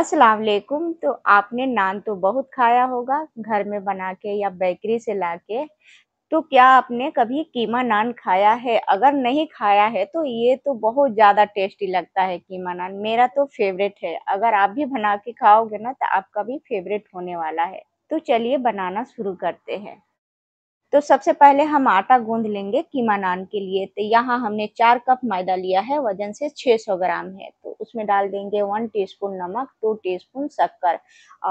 अस्सलाम वालेकुम तो आपने नान तो बहुत खाया होगा घर में बना के या बेकरी से ला के तो क्या आपने कभी कीमा नान खाया है अगर नहीं खाया है तो ये तो बहुत ज़्यादा टेस्टी लगता है कीमा नान मेरा तो फेवरेट है अगर आप भी बना के खाओगे ना तो आपका भी फेवरेट होने वाला है तो चलिए बनाना शुरू करते हैं तो सबसे पहले हम आटा गूंध लेंगे कीमा नान के लिए तो यहाँ हमने चार कप मैदा लिया है वजन से 600 ग्राम है तो उसमें डाल देंगे वन टीस्पून नमक टू टीस्पून शक्कर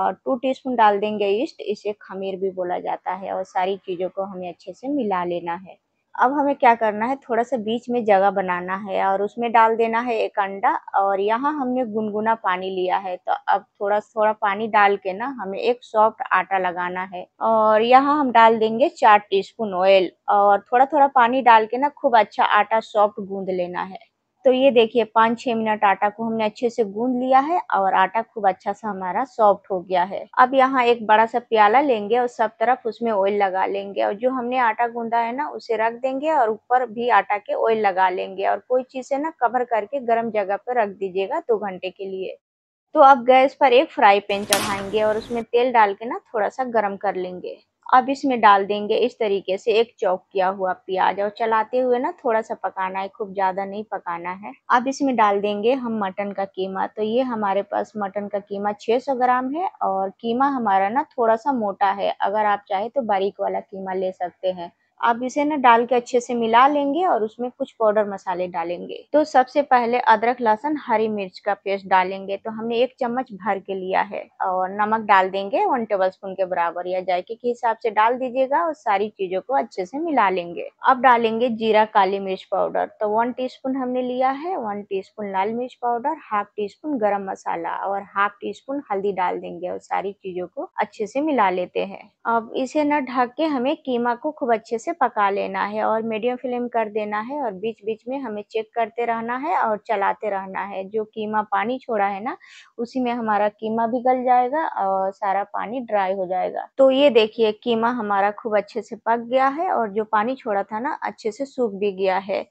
और टू टीस्पून डाल देंगे ईस्ट इसे खमीर भी बोला जाता है और सारी चीज़ों को हमें अच्छे से मिला लेना है अब हमें क्या करना है थोड़ा सा बीच में जगह बनाना है और उसमें डाल देना है एक अंडा और यहाँ हमने गुनगुना पानी लिया है तो अब थोड़ा थोड़ा पानी डाल के ना हमें एक सॉफ्ट आटा लगाना है और यहाँ हम डाल देंगे चार टीस्पून ऑयल और थोड़ा थोड़ा पानी डाल के ना खूब अच्छा आटा सॉफ्ट गूंद लेना है तो ये देखिए पाँच छह मिनट आटा को हमने अच्छे से गूंद लिया है और आटा खूब अच्छा सा हमारा सॉफ्ट हो गया है अब यहाँ एक बड़ा सा प्याला लेंगे और सब तरफ उसमें ऑयल लगा लेंगे और जो हमने आटा गूंदा है ना उसे रख देंगे और ऊपर भी आटा के ऑयल लगा लेंगे और कोई चीज़ से ना कवर करके गर्म जगह पर रख दीजिएगा दो घंटे के लिए तो अब गैस पर एक फ्राई पैन चढ़ाएंगे और उसमें तेल डाल के ना थोड़ा सा गर्म कर लेंगे अब इसमें डाल देंगे इस तरीके से एक चौक किया हुआ प्याज और चलाते हुए ना थोड़ा सा पकाना है खूब ज़्यादा नहीं पकाना है अब इसमें डाल देंगे हम मटन का कीमा तो ये हमारे पास मटन का कीमा 600 ग्राम है और कीमा हमारा ना थोड़ा सा मोटा है अगर आप चाहे तो बारीक वाला कीमा ले सकते हैं आप इसे ना डाल के अच्छे से मिला लेंगे और उसमें कुछ पाउडर मसाले डालेंगे तो सबसे पहले अदरक लहसुन हरी मिर्च का पेस्ट डालेंगे तो हमने एक चम्मच भर के लिया है और नमक डाल देंगे वन टेबल स्पून के बराबर या जायके के हिसाब से डाल दीजिएगा और सारी चीजों को अच्छे से मिला लेंगे अब डालेंगे जीरा काली मिर्च पाउडर तो वन टी हमने लिया है वन टी लाल मिर्च पाउडर हाफ टी स्पून गर्म मसाला और हाफ टी स्पून हल्दी डाल देंगे और सारी चीजों को अच्छे से मिला लेते हैं अब इसे न ढक के हमें कीमा को खूब अच्छे से से पका लेना है और मीडियम फ्लेम कर देना है और बीच बीच में हमें चेक करते रहना है और चलाते रहना है जो कीमा पानी छोड़ा है ना उसी में हमारा कीमा भी गल जाएगा और सारा पानी ड्राई हो जाएगा तो ये देखिए कीमा हमारा खूब अच्छे से पक गया है और जो पानी छोड़ा था ना अच्छे से सूख भी गया है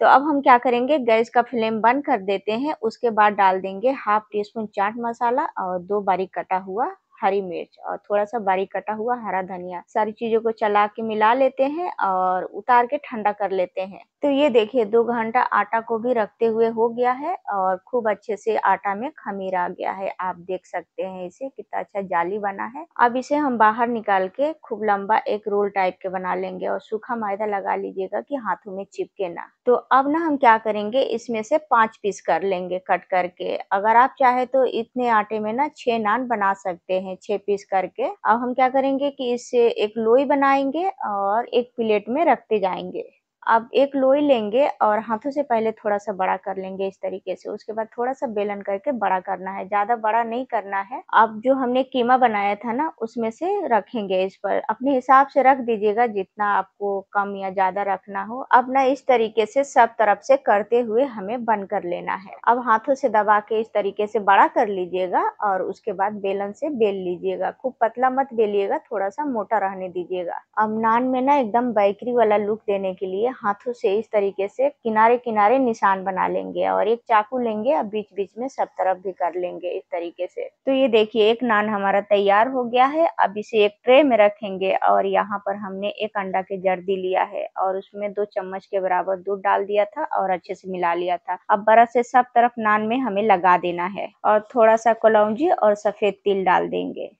तो अब हम क्या करेंगे गैस का फ्लेम बंद कर देते हैं उसके बाद डाल देंगे हाफ टी स्पून चाट मसाला और दो बारीक कटा हुआ हरी मिर्च और थोड़ा सा बारीक कटा हुआ हरा धनिया सारी चीजों को चला के मिला लेते हैं और उतार के ठंडा कर लेते हैं तो ये देखिए दो घंटा आटा को भी रखते हुए हो गया है और खूब अच्छे से आटा में खमीर आ गया है आप देख सकते हैं इसे कितना अच्छा जाली बना है अब इसे हम बाहर निकाल के खूब लंबा एक रोल टाइप के बना लेंगे और सूखा मैदा लगा लीजिएगा कि हाथों में चिपके ना तो अब ना हम क्या करेंगे इसमें से पांच पीस कर लेंगे कट करके अगर आप चाहे तो इतने आटे में ना छह नान बना सकते हैं हैं छह पीस करके अब हम क्या करेंगे कि इससे एक लोई बनाएंगे और एक प्लेट में रखते जाएंगे अब एक लोई लेंगे और हाथों से पहले थोड़ा सा बड़ा कर लेंगे इस तरीके से उसके बाद थोड़ा सा बेलन करके बड़ा करना है ज्यादा बड़ा नहीं करना है अब जो हमने कीमा बनाया था ना उसमें से रखेंगे इस पर अपने हिसाब से रख दीजिएगा जितना आपको कम या ज्यादा रखना हो अब ना इस तरीके से सब तरफ से करते हुए हमें बंद कर लेना है अब हाथों से दबा के इस तरीके से बड़ा कर लीजिएगा और उसके बाद बेलन से बेल लीजिएगा खूब पतला मत बेलिएगा थोड़ा सा मोटा रहने दीजिएगा अब नान में ना एकदम बेकरी वाला लुक देने के लिए हाथों से इस तरीके से किनारे किनारे निशान बना लेंगे और एक चाकू लेंगे और बीच बीच में सब तरफ भी कर लेंगे इस तरीके से तो ये देखिए एक नान हमारा तैयार हो गया है अब इसे एक ट्रे में रखेंगे और यहाँ पर हमने एक अंडा के जर्दी लिया है और उसमें दो चम्मच के बराबर दूध डाल दिया था और अच्छे से मिला लिया था अब बरस से सब तरफ नान में हमें लगा देना है और थोड़ा सा कलौजी और सफेद तिल डाल देंगे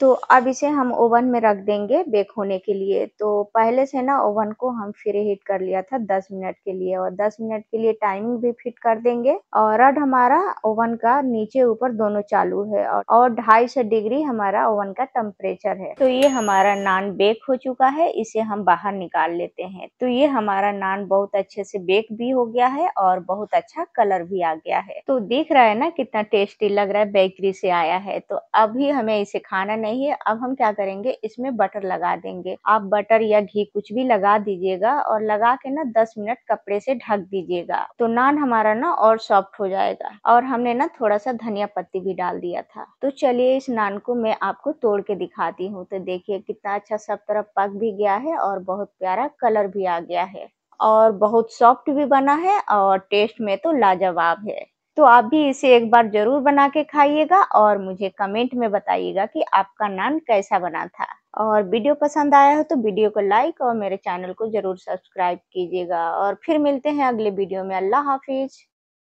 तो अब इसे हम ओवन में रख देंगे बेक होने के लिए तो पहले से ना ओवन को हम फिर हीट कर लिया था 10 मिनट के लिए और 10 मिनट के लिए टाइमिंग भी फिट कर देंगे और रड हमारा ओवन का नीचे ऊपर दोनों चालू है और ढाई सौ डिग्री हमारा ओवन का टेम्परेचर है तो ये हमारा नान बेक हो चुका है इसे हम बाहर निकाल लेते हैं तो ये हमारा नान बहुत अच्छे से बेक भी हो गया है और बहुत अच्छा कलर भी आ गया है तो देख रहा है ना कितना टेस्टी लग रहा है बेकरी से आया है तो अभी हमें इसे खाना नहीं है अब हम क्या करेंगे इसमें बटर लगा देंगे आप बटर या घी कुछ भी लगा दीजिएगा और लगा के ना दस मिनट कपड़े से ढक दीजिएगा तो नान हमारा ना और सॉफ्ट हो जाएगा और हमने ना थोड़ा सा धनिया पत्ती भी डाल दिया था तो चलिए इस नान को मैं आपको तोड़ के दिखाती हूँ तो देखिए कितना अच्छा सब तरफ पक भी गया है और बहुत प्यारा कलर भी आ गया है और बहुत सॉफ्ट भी बना है और टेस्ट में तो लाजवाब है तो आप भी इसे एक बार जरूर बना के खाइएगा और मुझे कमेंट में बताइएगा कि आपका नान कैसा बना था और वीडियो पसंद आया हो तो वीडियो को लाइक और मेरे चैनल को जरूर सब्सक्राइब कीजिएगा और फिर मिलते हैं अगले वीडियो में अल्लाह हाफिज़